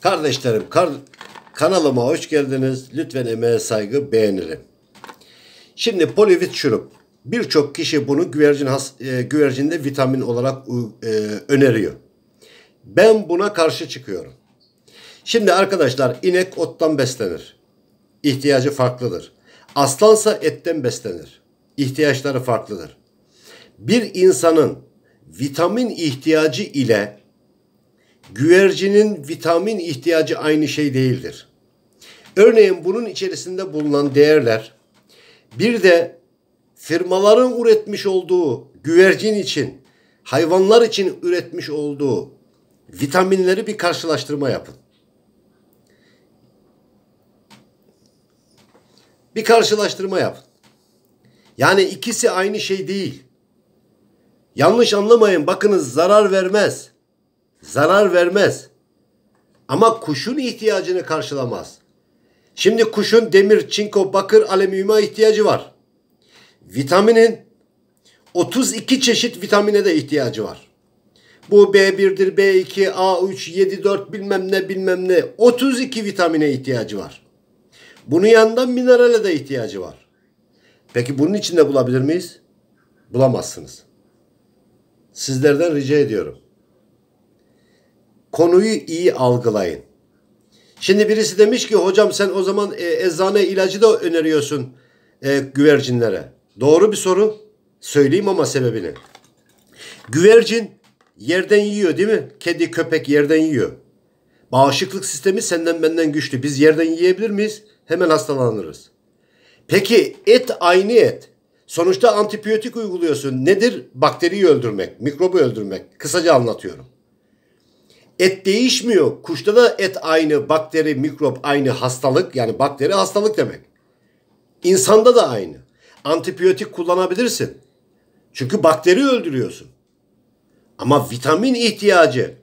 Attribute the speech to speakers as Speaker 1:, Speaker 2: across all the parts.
Speaker 1: Kardeşlerim kar kanalıma hoş geldiniz. Lütfen emeğe saygı beğenirim. Şimdi polivit şurup. Birçok kişi bunu güvercin has, e, güvercinde vitamin olarak e, öneriyor. Ben buna karşı çıkıyorum. Şimdi arkadaşlar inek ottan beslenir. İhtiyacı farklıdır. Aslansa etten beslenir. İhtiyaçları farklıdır. Bir insanın vitamin ihtiyacı ile güvercinin vitamin ihtiyacı aynı şey değildir. Örneğin bunun içerisinde bulunan değerler bir de firmaların üretmiş olduğu güvercin için, hayvanlar için üretmiş olduğu vitaminleri bir karşılaştırma yapın. Bir karşılaştırma yapın. Yani ikisi aynı şey değil. Yanlış anlamayın. Bakınız zarar vermez zarar vermez. Ama kuşun ihtiyacını karşılamaz. Şimdi kuşun demir, çinko, bakır, alüminyuma ihtiyacı var. Vitaminin 32 çeşit vitamine de ihtiyacı var. Bu B1'dir, B2, A3, 7, 4 bilmem ne bilmem ne 32 vitamine ihtiyacı var. Bunun yanında minerale de ihtiyacı var. Peki bunun içinde bulabilir miyiz? Bulamazsınız. Sizlerden rica ediyorum. Konuyu iyi algılayın. Şimdi birisi demiş ki hocam sen o zaman e, eczane ilacı da öneriyorsun e, güvercinlere. Doğru bir soru. Söyleyeyim ama sebebini. Güvercin yerden yiyor değil mi? Kedi, köpek yerden yiyor. Bağışıklık sistemi senden benden güçlü. Biz yerden yiyebilir miyiz? Hemen hastalanırız. Peki et aynı et. Sonuçta antibiyotik uyguluyorsun. Nedir? Bakteriyi öldürmek, mikrobu öldürmek. Kısaca anlatıyorum. Et değişmiyor. Kuşta da et aynı, bakteri, mikrop aynı, hastalık. Yani bakteri hastalık demek. İnsanda da aynı. Antibiyotik kullanabilirsin. Çünkü bakteri öldürüyorsun. Ama vitamin ihtiyacı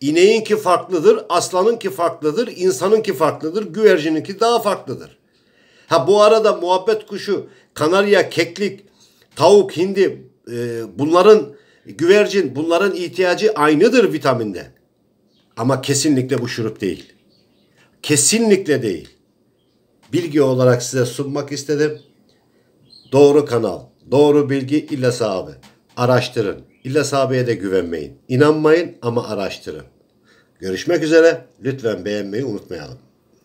Speaker 1: ineğinki farklıdır, aslanınki farklıdır, insanınki farklıdır, güvercininki daha farklıdır. Ha bu arada muhabbet kuşu, kanarya, keklik, tavuk, hindi e, bunların güvercin bunların ihtiyacı aynıdır vitaminde. Ama kesinlikle bu şurup değil. Kesinlikle değil. Bilgi olarak size sunmak istedim. Doğru kanal, doğru bilgi İlyas abi. Araştırın. İlyas abiye de güvenmeyin. İnanmayın ama araştırın. Görüşmek üzere. Lütfen beğenmeyi unutmayalım.